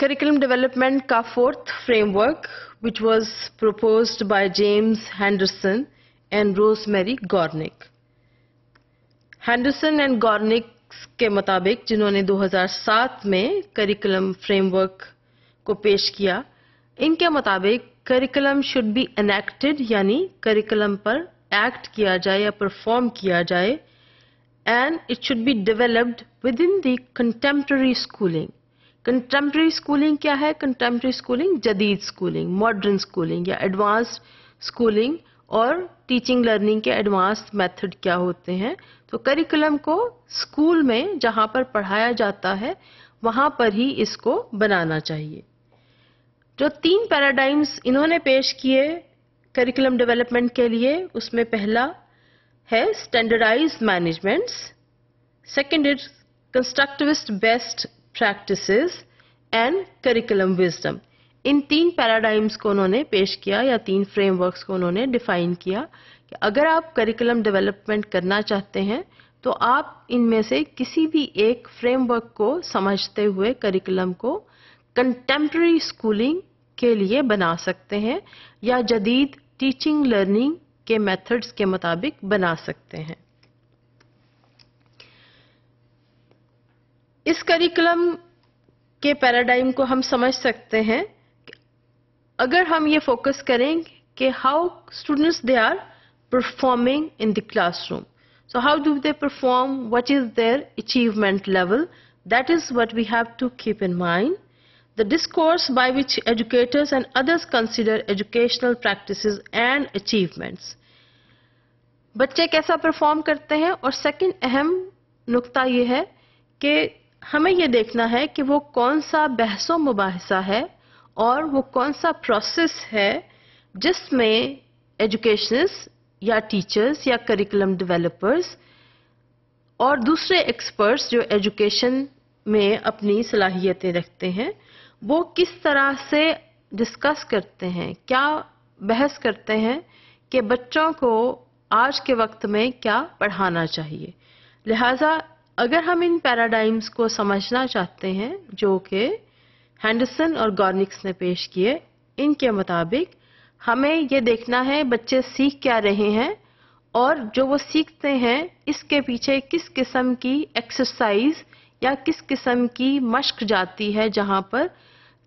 Curriculum Development ka fourth framework which was proposed by James Henderson and Rosemary Gornick. Henderson and Gornick के मुताबिक जिन्होंने 2007 में curriculum framework को पेश किया इनके मुताबिक करिकुलम शुड बी एनेक्टेड यानी करिकुलम पर एक्ट किया जाए या परफॉर्म किया जाए and it should be developed within the contemporary schooling contemporary schooling क्या है कंटेम्प्रेरी स्कूलिंग जदीद स्कूलिंग मॉडर्न स्कूलिंग या एडवांस स्कूलिंग और टीचिंग लर्निंग के एडवांस मेथड क्या होते हैं तो करिकुलम को स्कूल में जहां पर पढ़ाया जाता है वहां पर ही इसको बनाना चाहिए जो तीन पैराडाइम्स इन्होंने पेश किए करिकुलम डेवलपमेंट के लिए उसमें पहला है standardize managements second is constructivist best practices and curriculum wisdom in तीन पैराडाइम्स को उन्होंने पेश किया या तीन फ्रेमवर्क्स को उन्होंने डिफाइन किया कि अगर आप करिकुलम डेवलपमेंट करना चाहते हैं तो आप इनमें से किसी भी एक फ्रेमवर्क को समझते हुए करिकुलम को कंटेम्प्रेरी स्कूलिंग के लिए बना सकते हैं या जदीद टीचिंग लर्निंग के मेथड्स के मुताबिक बना सकते हैं इस करिकुलम के पैराडाइम को हम समझ सकते हैं अगर हम ये फोकस करें कि how students they are performing in the classroom so how do they perform what is their achievement level that is what we have to keep in mind the discourse by which educators and others consider educational practice and achievements बच्चे कैसा perform करते हैं और second अहम नुकता यह है कि हमें यह देखना है कि वो कौन सा बहसो मुबासा है और वो कौन सा प्रोसेस है जिसमें एजुकेशनस या टीचर्स या करिकुलम डेवलपर्स और दूसरे एक्सपर्ट्स जो एजुकेशन में अपनी सलाहियतें रखते हैं वो किस तरह से डिस्कस करते हैं क्या बहस करते हैं कि बच्चों को आज के वक्त में क्या पढ़ाना चाहिए लिहाजा अगर हम इन पैराडाइम्स को समझना चाहते हैं जो कि हैंडसन और गॉर्निक्स ने पेश किए इनके मुताबिक हमें ये देखना है बच्चे सीख क्या रहे हैं और जो वो सीखते हैं इसके पीछे किस किस्म की एक्सरसाइज या किस किस्म की मश्क जाती है जहाँ पर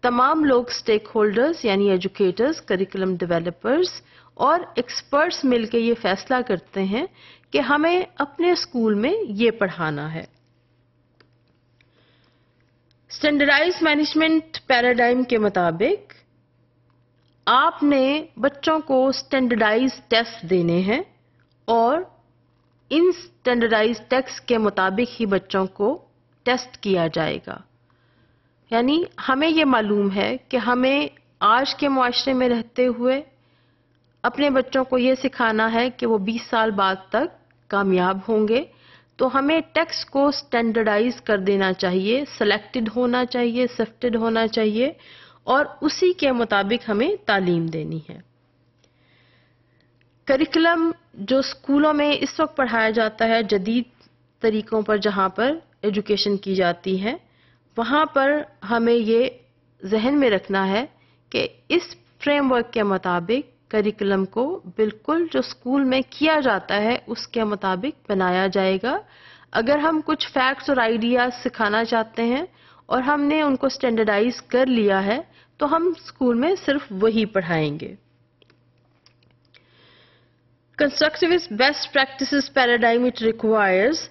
तमाम लोग स्टेक होल्डर्स यानी एजुकेटर्स करिकुलम डेवलपर्स और एक्सपर्ट्स मिलकर ये फैसला करते हैं कि हमें अपने स्कूल में ये पढ़ाना है स्टैंडर्डाइज मैनेजमेंट पैराडाइम के मुताबिक आपने बच्चों को स्टैंडर्डाइज टेस्ट देने हैं और इन स्टैंडर्डाइज टेस्ट के मुताबिक ही बच्चों को टेस्ट किया जाएगा यानी हमें ये मालूम है कि हमें आज के माशरे में रहते हुए अपने बच्चों को ये सिखाना है कि वो 20 साल बाद तक कामयाब होंगे तो हमें टेक्स्ट को स्टैंडर्डाइज कर देना चाहिए सेलेक्टेड होना चाहिए सिफ्टेड होना चाहिए और उसी के मुताबिक हमें तालीम देनी है करिकुलम जो स्कूलों में इस वक्त पढ़ाया जाता है जदीद तरीक़ों पर जहाँ पर एजुकेशन की जाती है वहाँ पर हमें ये जहन में रखना है कि इस फ्रेमवर्क के मुताबिक करिकुलम को बिल्कुल जो स्कूल में किया जाता है उसके मुताबिक बनाया जाएगा अगर हम कुछ फैक्ट्स और आइडियाज सिखाना चाहते हैं और हमने उनको स्टैंडर्डाइज कर लिया है तो हम स्कूल में सिर्फ वही पढ़ाएंगे constructive best practice paradigm it requires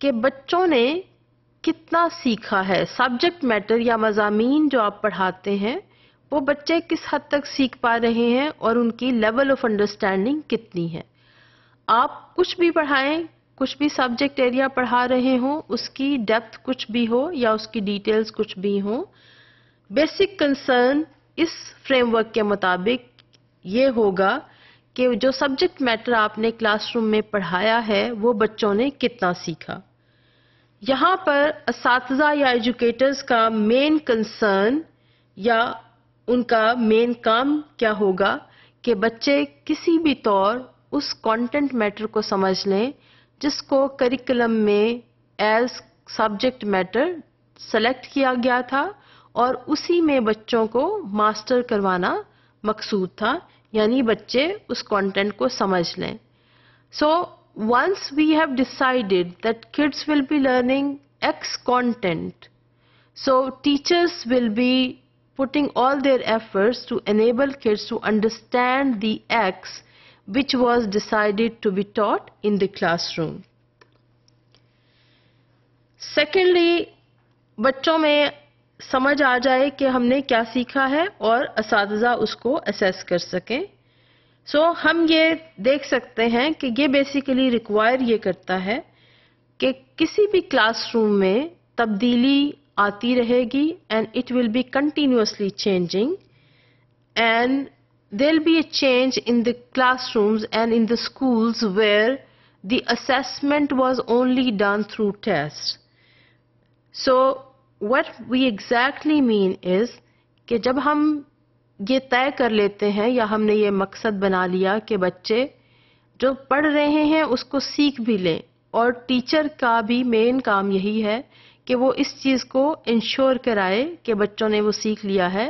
के बच्चों ने कितना सीखा है सब्जेक्ट मैटर या मजामी जो आप पढ़ाते हैं वो बच्चे किस हद तक सीख पा रहे हैं और उनकी लेवल ऑफ अंडरस्टैंडिंग कितनी है आप कुछ भी पढ़ाएं कुछ भी सब्जेक्ट एरिया पढ़ा रहे हो उसकी डेप्थ कुछ भी हो या उसकी डिटेल्स कुछ भी हो बेसिक कंसर्न इस फ्रेमवर्क के मुताबिक ये होगा कि जो सब्जेक्ट मैटर आपने क्लासरूम में पढ़ाया है वो बच्चों ने कितना सीखा यहाँ पर इस या एजुकेटर्स का मेन कंसर्न या उनका मेन काम क्या होगा कि बच्चे किसी भी तौर उस कंटेंट मैटर को समझ लें जिसको करिकुलम में एज सब्जेक्ट मैटर सेलेक्ट किया गया था और उसी में बच्चों को मास्टर करवाना मकसूद था यानी बच्चे उस कंटेंट को समझ लें so once we have decided that kids will be learning X content so teachers will be putting all their efforts to enable kids to understand the acts which was decided to be taught in the classroom. secondly बच्चों में समझ आ जाए कि हमने क्या सीखा है और इस उसको असेस कर सकें सो so, हम ये देख सकते हैं कि ये बेसिकली रिक्वायर ये करता है कि किसी भी क्लासरूम में तब्दीली आती रहेगी and it will be continuously changing and there be a change in the class classrooms and in the schools where the assessment was only done through test so what we exactly mean is कि जब हम ये तय कर लेते हैं या हमने ये मकसद बना लिया कि बच्चे जो पढ़ रहे हैं उसको सीख भी लें और टीचर का भी मेन काम यही है कि वो इस चीज़ को इंश्योर कराए कि बच्चों ने वो सीख लिया है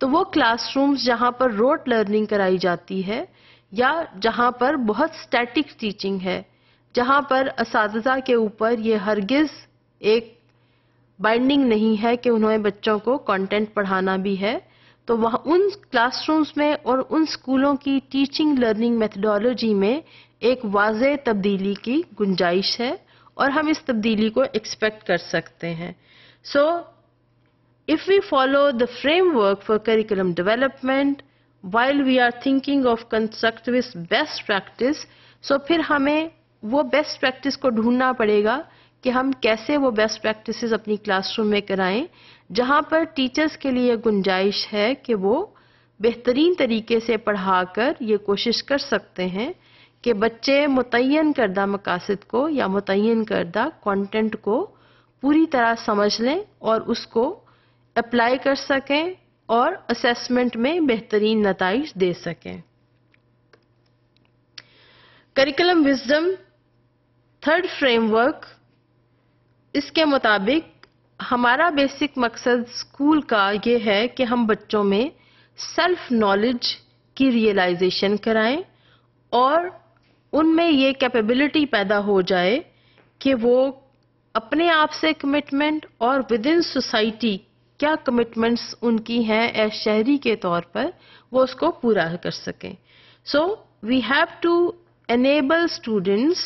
तो वो क्लासरूम्स जहाँ पर रोट लर्निंग कराई जाती है या जहाँ पर बहुत स्टैटिक टीचिंग है जहाँ पर इस के ऊपर ये हरगिज़ एक बाइंडिंग नहीं है कि उन्होंने बच्चों को कंटेंट पढ़ाना भी है तो वह उन क्लासरूम्स में और उन स्कूलों की टीचिंग लर्निंग मेथडोलॉजी में एक वाज तब्दीली की गुंजाइश है और हम इस तब्दीली को एक्सपेक्ट कर सकते हैं so if we follow the framework for curriculum development while we are thinking of construct best practice so फिर हमें वो बेस्ट प्रैक्टिस को ढूंढना पड़ेगा कि हम कैसे वो बेस्ट प्रैक्टिस अपनी क्लासरूम में कराएं जहां पर टीचर्स के लिए गुंजाइश है कि वो बेहतरीन तरीके से पढ़ाकर ये कोशिश कर सकते हैं कि बच्चे मुतन करदा मकासद को या मुतन करदा कंटेंट को पूरी तरह समझ लें और उसको अप्लाई कर सकें और असेसमेंट में बेहतरीन नतज दे सकें करिकुलम विजडम थर्ड फ्रेमवर्क इसके मुताबिक हमारा बेसिक मकसद स्कूल का ये है कि हम बच्चों में सेल्फ नॉलेज की रियलाइजेशन कराएं और उनमें ये कैपेबिलिटी पैदा हो जाए कि वो अपने आप से कमिटमेंट और विद इन सोसाइटी क्या कमिटमेंट्स उनकी हैं एज शहरी के तौर पर वो उसको पूरा कर सकें so we have to enable students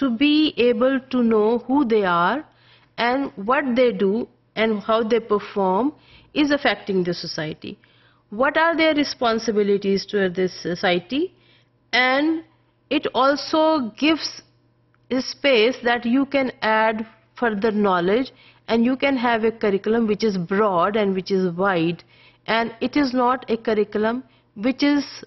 to be able to know who they are and what they do and how they perform is affecting the society what are their responsibilities to this society and it also gives space that you can add further knowledge and you can have a curriculum which is broad and which is wide and it is not a curriculum which is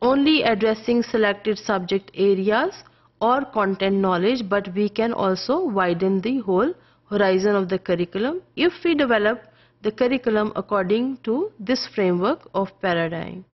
only addressing selected subject areas or content knowledge but we can also widen the whole horizon of the curriculum if we develop the curriculum according to this framework of paradigm.